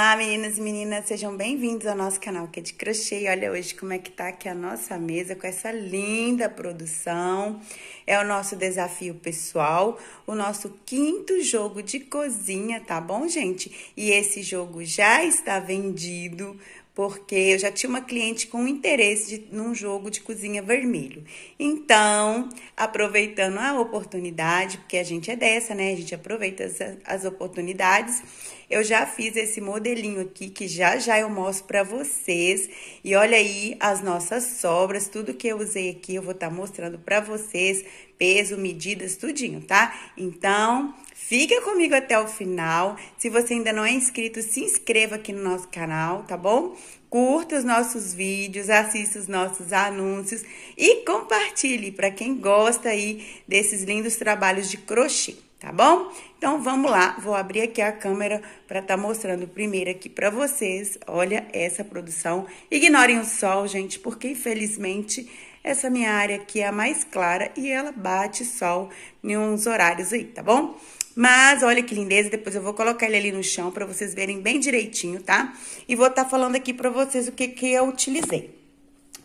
Olá, meninas e meninas, sejam bem-vindos ao nosso canal que é de crochê. Olha hoje como é que tá aqui a nossa mesa com essa linda produção. É o nosso desafio pessoal, o nosso quinto jogo de cozinha, tá bom, gente? E esse jogo já está vendido, porque eu já tinha uma cliente com interesse de, num jogo de cozinha vermelho. Então, aproveitando a oportunidade, porque a gente é dessa, né? A gente aproveita as, as oportunidades. Eu já fiz esse modelinho aqui que já já eu mostro para vocês. E olha aí as nossas sobras, tudo que eu usei aqui eu vou estar tá mostrando para vocês, peso, medidas, tudinho, tá? Então, Fica comigo até o final. Se você ainda não é inscrito, se inscreva aqui no nosso canal, tá bom? Curta os nossos vídeos, assista os nossos anúncios e compartilhe para quem gosta aí desses lindos trabalhos de crochê tá bom? Então vamos lá, vou abrir aqui a câmera para estar tá mostrando primeiro aqui para vocês. Olha essa produção. Ignorem o sol, gente, porque infelizmente essa minha área aqui é a mais clara e ela bate sol em uns horários aí, tá bom? Mas olha que lindeza, depois eu vou colocar ele ali no chão para vocês verem bem direitinho, tá? E vou estar tá falando aqui para vocês o que, que eu utilizei.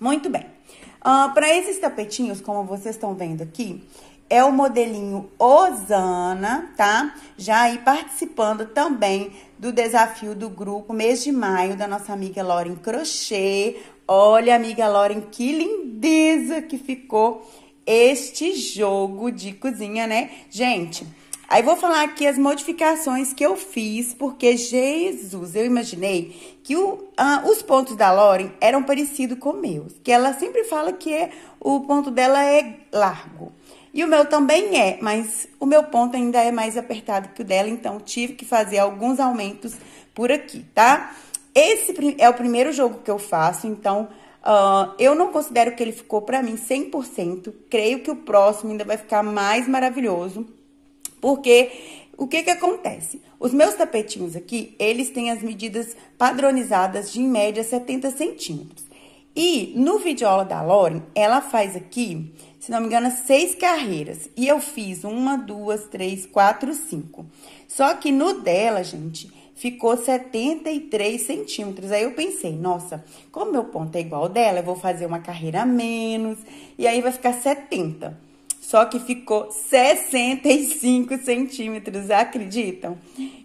Muito bem. Uh, ah, para esses tapetinhos, como vocês estão vendo aqui, é o modelinho Osana, tá? Já aí participando também do desafio do grupo mês de maio da nossa amiga Lauren Crochê. Olha, amiga Lauren, que lindeza que ficou este jogo de cozinha, né? Gente, aí vou falar aqui as modificações que eu fiz, porque Jesus, eu imaginei que o, os pontos da Lauren eram parecidos com meus, que ela sempre fala que é, o ponto dela é largo. E o meu também é, mas o meu ponto ainda é mais apertado que o dela, então tive que fazer alguns aumentos por aqui, tá? Esse é o primeiro jogo que eu faço, então uh, eu não considero que ele ficou para mim 100%. Creio que o próximo ainda vai ficar mais maravilhoso, porque o que que acontece? Os meus tapetinhos aqui, eles têm as medidas padronizadas de, em média, 70 centímetros. E no vídeo aula da Lauren, ela faz aqui se não me engano, seis carreiras. E eu fiz uma, duas, três, quatro, cinco. Só que no dela, gente, ficou 73 centímetros. Aí eu pensei, nossa, como meu ponto é igual ao dela, eu vou fazer uma carreira a menos. E aí vai ficar 70. Só que ficou 65 centímetros, acreditam?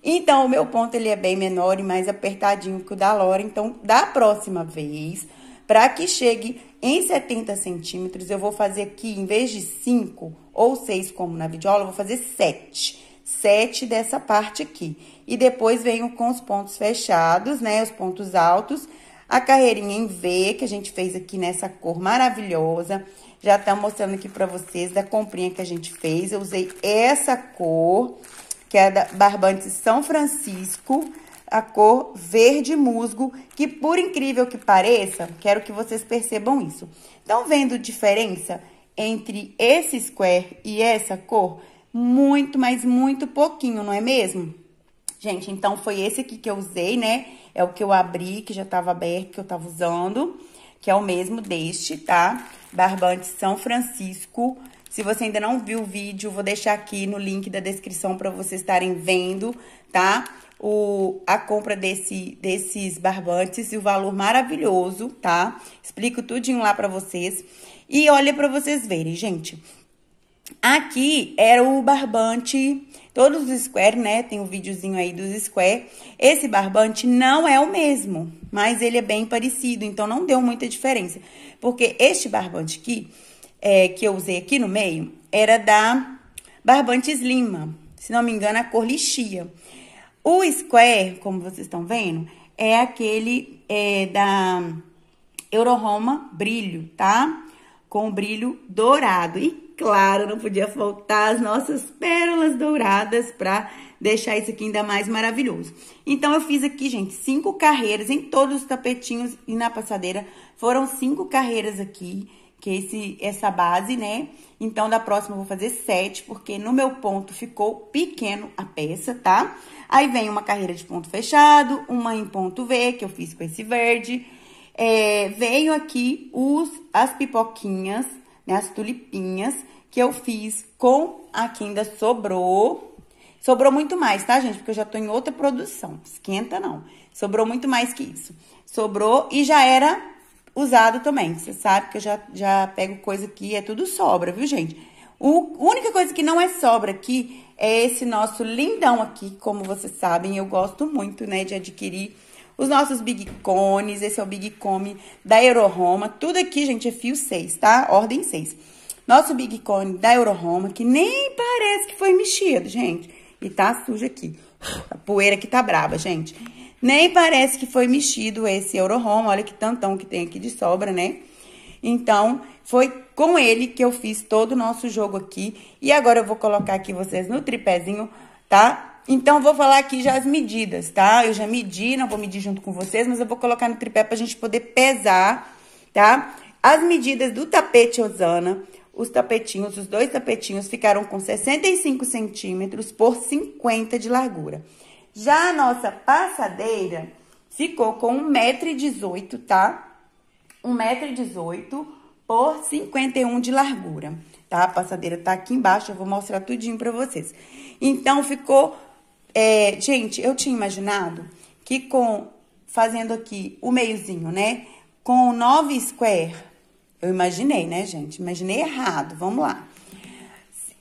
Então, o meu ponto ele é bem menor e mais apertadinho que o da Lora. Então, da próxima vez, para que chegue em 70 centímetros, eu vou fazer aqui, em vez de 5 ou 6, como na videoaula, eu vou fazer 7. 7 dessa parte aqui. E depois venho com os pontos fechados, né? Os pontos altos. A carreirinha em V, que a gente fez aqui nessa cor maravilhosa. Já tá mostrando aqui pra vocês da comprinha que a gente fez. Eu usei essa cor, que é da Barbante São Francisco a cor verde musgo, que por incrível que pareça, quero que vocês percebam isso. Estão vendo diferença entre esse square e essa cor? Muito, mas muito pouquinho, não é mesmo? Gente, então foi esse aqui que eu usei, né? É o que eu abri, que já tava aberto, que eu tava usando, que é o mesmo deste, tá? Barbante São Francisco. Se você ainda não viu o vídeo, vou deixar aqui no link da descrição para vocês estarem vendo, tá? o, a compra desse, desses barbantes e o valor maravilhoso, tá? Explico tudinho lá para vocês. E olha para vocês verem, gente. Aqui era o barbante, todos os square, né? Tem um videozinho aí dos square. Esse barbante não é o mesmo, mas ele é bem parecido, então não deu muita diferença. Porque este barbante aqui, é, que eu usei aqui no meio, era da Barbantes Lima. Se não me engano, a cor lixia. O square, como vocês estão vendo, é aquele é, da Euroroma brilho, tá? Com brilho dourado. E claro, não podia faltar as nossas pérolas douradas para deixar isso aqui ainda mais maravilhoso. Então, eu fiz aqui, gente, cinco carreiras em todos os tapetinhos e na passadeira. Foram cinco carreiras aqui que é esse, essa base, né? Então, da próxima eu vou fazer sete porque no meu ponto ficou pequeno a peça, tá? Aí vem uma carreira de ponto fechado, uma em ponto V, que eu fiz com esse verde. É, veio aqui os, as pipoquinhas, né? As tulipinhas, que eu fiz com a que ainda sobrou. Sobrou muito mais, tá, gente? Porque eu já tô em outra produção. Esquenta, não. Sobrou muito mais que isso. Sobrou e já era usado também. Você sabe que eu já, já pego coisa que é tudo sobra, viu, gente? O, a única coisa que não é sobra aqui é esse nosso lindão aqui, como vocês sabem, eu gosto muito, né, de adquirir os nossos Big Cones, esse é o Big Come da Euroroma, tudo aqui, gente, é fio 6, tá? Ordem 6. Nosso Big Cone da Euroroma, que nem parece que foi mexido, gente, e tá sujo aqui. A poeira aqui tá brava, gente. Nem parece que foi mexido esse Eurohome, olha que tantão que tem aqui de sobra, né? Então, foi com ele que eu fiz todo o nosso jogo aqui. E agora eu vou colocar aqui vocês no tripézinho, tá? Então, vou falar aqui já as medidas, tá? Eu já medi, não vou medir junto com vocês, mas eu vou colocar no tripé pra gente poder pesar, tá? As medidas do tapete Osana, os tapetinhos, os dois tapetinhos ficaram com 65 centímetros por 50 de largura. Já a nossa passadeira ficou com 1,18m, tá? 1,18m por 51 de largura, tá? A passadeira tá aqui embaixo, eu vou mostrar tudinho pra vocês. Então, ficou... É, gente, eu tinha imaginado que com... Fazendo aqui o meiozinho, né? Com 9 square, eu imaginei, né, gente? Imaginei errado, vamos lá.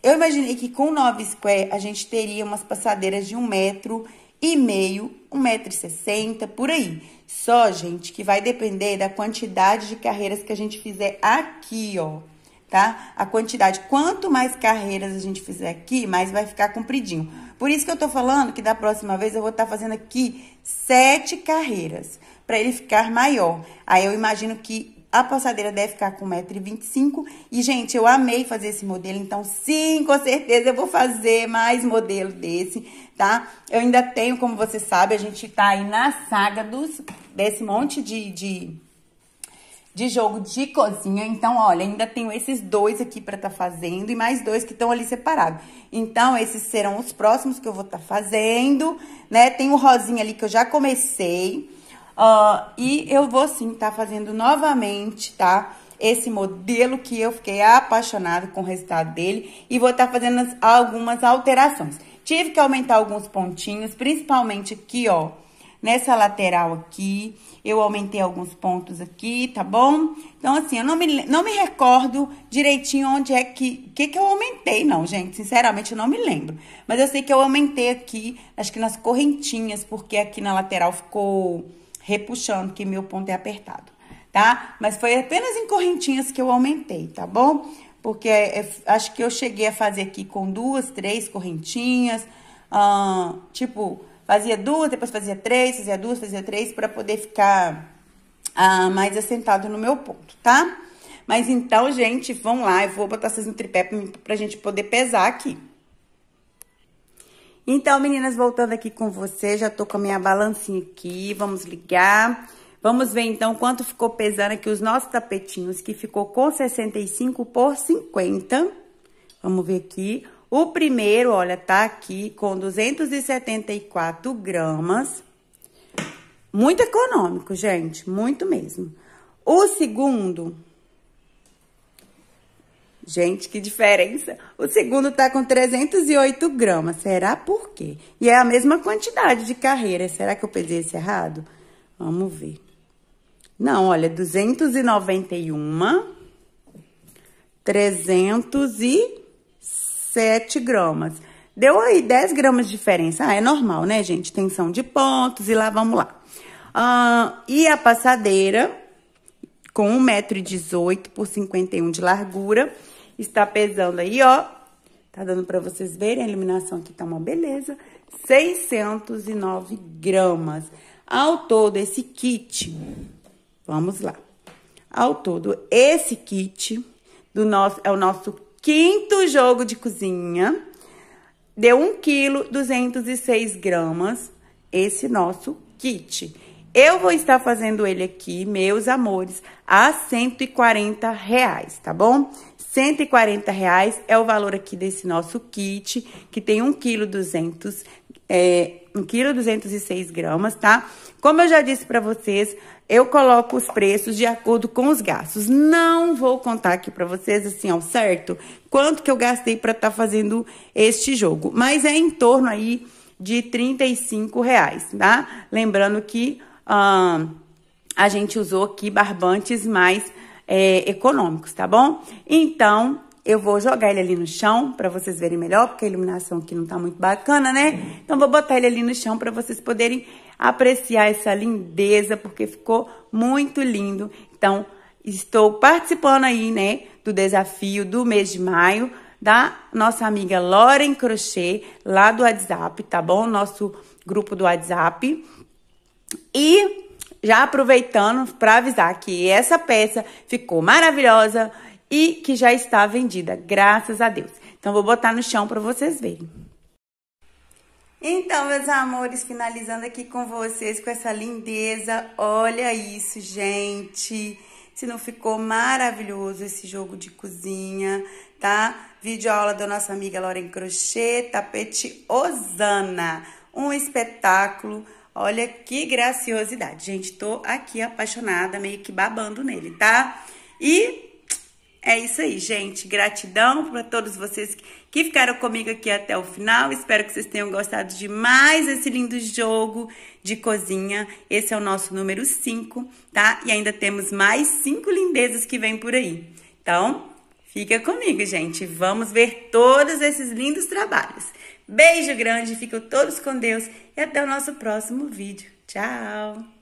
Eu imaginei que com 9 square a gente teria umas passadeiras de um metro e meio, um metro e sessenta, por aí. Só, gente, que vai depender da quantidade de carreiras que a gente fizer aqui, ó tá? A quantidade. Quanto mais carreiras a gente fizer aqui, mais vai ficar compridinho. Por isso que eu tô falando que da próxima vez eu vou estar tá fazendo aqui sete carreiras, para ele ficar maior. Aí eu imagino que a passadeira deve ficar com 1,25m. E, gente, eu amei fazer esse modelo. Então, sim, com certeza eu vou fazer mais modelo desse, tá? Eu ainda tenho, como você sabe, a gente tá aí na saga dos, desse monte de, de, de jogo de cozinha. Então, olha, ainda tenho esses dois aqui pra tá fazendo. E mais dois que estão ali separados. Então, esses serão os próximos que eu vou tá fazendo, né? Tem o rosinha ali que eu já comecei Uh, e eu vou sim estar tá fazendo novamente, tá? Esse modelo que eu fiquei apaixonada com o resultado dele e vou estar tá fazendo algumas alterações. Tive que aumentar alguns pontinhos, principalmente aqui, ó, nessa lateral aqui. Eu aumentei alguns pontos aqui, tá bom? Então, assim, eu não me, não me recordo direitinho onde é que, que que eu aumentei, não, gente. Sinceramente, eu não me lembro. Mas eu sei que eu aumentei aqui, acho que nas correntinhas, porque aqui na lateral ficou repuxando, que meu ponto é apertado, tá? Mas foi apenas em correntinhas que eu aumentei, tá bom? Porque é, é acho que eu cheguei a fazer aqui com duas, três correntinhas, hum, tipo, fazia duas, depois fazia três, fazia duas, fazia três, para poder ficar ah, mais assentado no meu ponto, tá? Mas então, gente, vão lá, eu vou botar vocês no tripé pra, pra gente poder pesar aqui. Então, meninas, voltando aqui com você, já tô com a minha balancinha aqui, vamos ligar. Vamos ver, então, quanto ficou pesando aqui os nossos tapetinhos, que ficou com 65 por 50. Vamos ver aqui. O primeiro, olha, tá aqui com 274 gramas. Muito econômico, gente, muito mesmo. O segundo, Gente, que diferença! O segundo está com 308 gramas. Será por quê? E é a mesma quantidade de carreira. Será que eu pesei esse errado? Vamos ver. Não, olha, 291, 307 gramas. Deu aí 10 gramas de diferença. Ah, é normal, né, gente? Tensão de pontos e lá, vamos lá. Ah, e a passadeira, com 1,18m por 51 de largura Está pesando aí, ó. Tá dando para vocês verem, a iluminação aqui tá uma beleza. 609 gramas. Ao todo, esse kit, vamos lá. Ao todo, esse kit do nosso, é o nosso quinto jogo de cozinha. Deu 1,206 gramas esse nosso kit. Eu vou estar fazendo ele aqui, meus amores, a 140 reais, tá bom? 140 reais é o valor aqui desse nosso kit, que tem 1 kg 200, é, 1 kg 206 gramas, tá? Como eu já disse para vocês, eu coloco os preços de acordo com os gastos. Não vou contar aqui para vocês assim, ó, certo? Quanto que eu gastei para estar tá fazendo este jogo, mas é em torno aí de 35 reais, tá? Lembrando que hum, a gente usou aqui barbantes mais é, econômicos, tá bom? Então, eu vou jogar ele ali no chão para vocês verem melhor, porque a iluminação aqui não tá muito bacana, né? Então, vou botar ele ali no chão para vocês poderem apreciar essa lindeza, porque ficou muito lindo. Então, estou participando aí, né, do desafio do mês de maio da nossa amiga Loren Crochê, lá do WhatsApp, tá bom? Nosso grupo do WhatsApp. E já aproveitando para avisar que essa peça ficou maravilhosa e que já está vendida, graças a Deus. Então, vou botar no chão para vocês verem. Então, meus amores, finalizando aqui com vocês com essa lindeza. Olha isso, gente. Se não ficou maravilhoso esse jogo de cozinha, tá? Vídeo aula da nossa amiga Lauren Crochê, tapete Osana. Um espetáculo Olha que graciosidade, gente. Tô aqui apaixonada, meio que babando nele, tá? E é isso aí, gente. Gratidão para todos vocês que ficaram comigo aqui até o final. Espero que vocês tenham gostado demais esse lindo jogo de cozinha. Esse é o nosso número 5, tá? E ainda temos mais cinco lindezas que vem por aí. Então, fica comigo, gente. Vamos ver todos esses lindos trabalhos. Beijo grande, fiquem todos com Deus e até o nosso próximo vídeo. Tchau!